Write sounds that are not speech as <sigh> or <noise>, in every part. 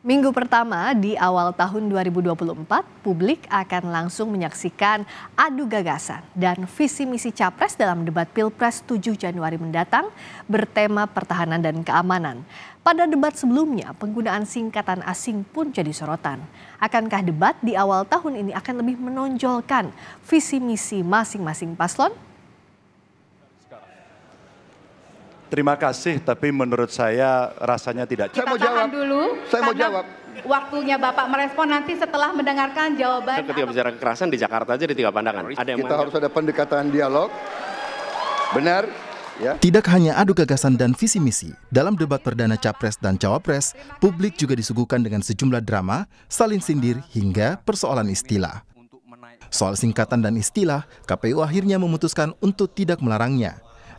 Minggu pertama di awal tahun 2024, publik akan langsung menyaksikan adu gagasan dan visi misi capres dalam debat Pilpres 7 Januari mendatang bertema pertahanan dan keamanan. Pada debat sebelumnya, penggunaan singkatan asing pun jadi sorotan. Akankah debat di awal tahun ini akan lebih menonjolkan visi misi masing-masing paslon? terima kasih, tapi menurut saya rasanya tidak. cukup. saya mau jawab dulu. Saya mau jawab. Waktunya Bapak merespon nanti setelah mendengarkan jawaban. Ketika bicara kekerasan di Jakarta aja di tiga pandangan. Ada yang Kita harus ada pendekatan dialog. Benar? Ya. Tidak hanya adu gagasan dan visi misi, dalam debat perdana capres dan cawapres, publik juga disuguhkan dengan sejumlah drama, salin sindir hingga persoalan istilah. Soal singkatan dan istilah, KPU akhirnya memutuskan untuk tidak melarangnya.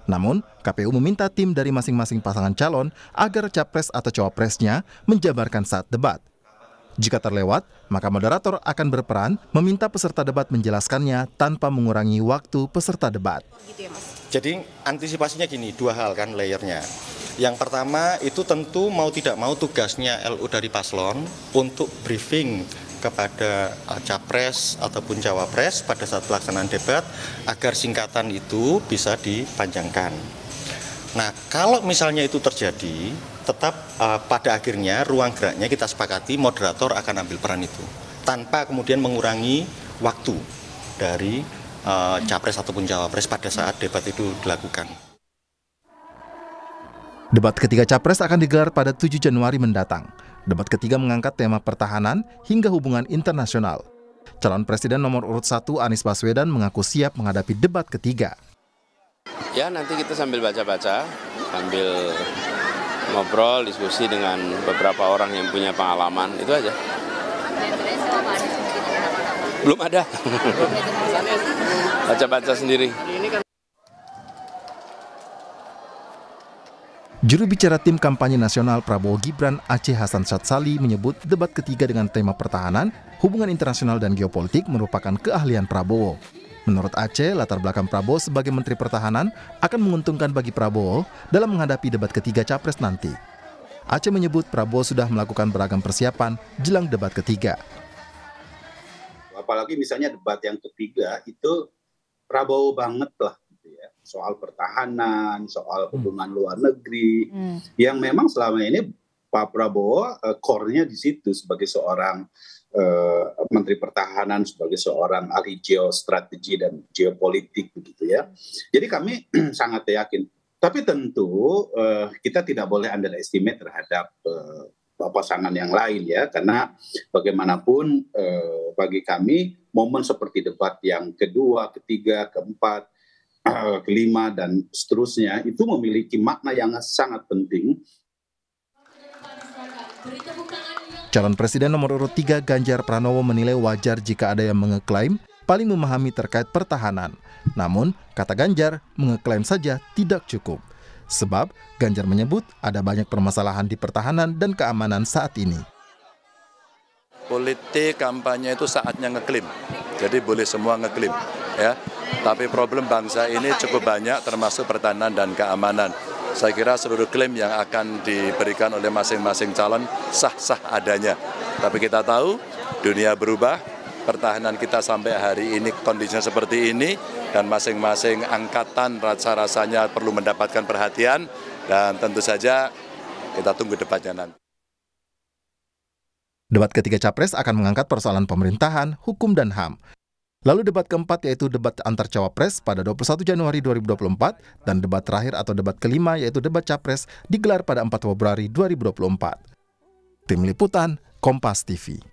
Namun, KPU meminta tim dari masing-masing pasangan calon agar capres atau cawapresnya menjabarkan saat debat. Jika terlewat, maka moderator akan berperan meminta peserta debat menjelaskannya tanpa mengurangi waktu peserta debat. Gitu ya, Jadi antisipasinya gini, dua hal kan layernya. Yang pertama itu tentu mau tidak mau tugasnya LU dari paslon untuk briefing kepada eh, capres ataupun cawapres pada saat pelaksanaan debat agar singkatan itu bisa dipanjangkan. Nah, kalau misalnya itu terjadi, tetap uh, pada akhirnya ruang geraknya kita sepakati moderator akan ambil peran itu tanpa kemudian mengurangi waktu dari uh, capres ataupun cawapres pada saat debat itu dilakukan. Debat ketiga capres akan digelar pada 7 Januari mendatang. Debat ketiga mengangkat tema pertahanan hingga hubungan internasional. Calon Presiden nomor urut 1 Anies Baswedan mengaku siap menghadapi debat ketiga. Ya nanti kita sambil baca-baca, sambil ngobrol, diskusi dengan beberapa orang yang punya pengalaman, itu aja. Belum ada. Baca-baca sendiri. Juru bicara tim kampanye nasional Prabowo Gibran Aceh Hasan Satsali menyebut debat ketiga dengan tema pertahanan, hubungan internasional dan geopolitik merupakan keahlian Prabowo. Menurut Aceh, latar belakang Prabowo sebagai Menteri Pertahanan akan menguntungkan bagi Prabowo dalam menghadapi debat ketiga Capres nanti. Aceh menyebut Prabowo sudah melakukan beragam persiapan jelang debat ketiga. Apalagi misalnya debat yang ketiga itu Prabowo banget lah gitu ya soal pertahanan soal hubungan hmm. luar negeri hmm. yang memang selama ini Pak Prabowo uh, di situ sebagai seorang uh, Menteri Pertahanan sebagai seorang ahli geostrategi dan geopolitik begitu ya jadi kami <clears throat> sangat yakin tapi tentu uh, kita tidak boleh underestimate terhadap uh, pasangan yang lain ya karena bagaimanapun eh, bagi kami momen seperti debat yang kedua, ketiga, keempat Eh, kelima dan seterusnya itu memiliki makna yang sangat penting. Calon Presiden nomor urut 3 Ganjar Pranowo menilai wajar jika ada yang mengeklaim paling memahami terkait pertahanan. Namun, kata Ganjar, mengeklaim saja tidak cukup. Sebab, Ganjar menyebut ada banyak permasalahan di pertahanan dan keamanan saat ini. Politik kampanye itu saatnya ngeklaim. Jadi boleh semua ngeklaim. Ya tapi problem bangsa ini cukup banyak termasuk pertahanan dan keamanan. Saya kira seluruh klaim yang akan diberikan oleh masing-masing calon sah-sah adanya. Tapi kita tahu dunia berubah, pertahanan kita sampai hari ini kondisinya seperti ini, dan masing-masing angkatan rasa-rasanya perlu mendapatkan perhatian, dan tentu saja kita tunggu debatnya nanti. Debat ketiga capres akan mengangkat persoalan pemerintahan, hukum, dan HAM. Lalu debat keempat yaitu debat antar cawapres pada 21 Januari 2024 dan debat terakhir atau debat kelima yaitu debat capres digelar pada 4 Februari 2024. Tim Liputan, Kompas TV.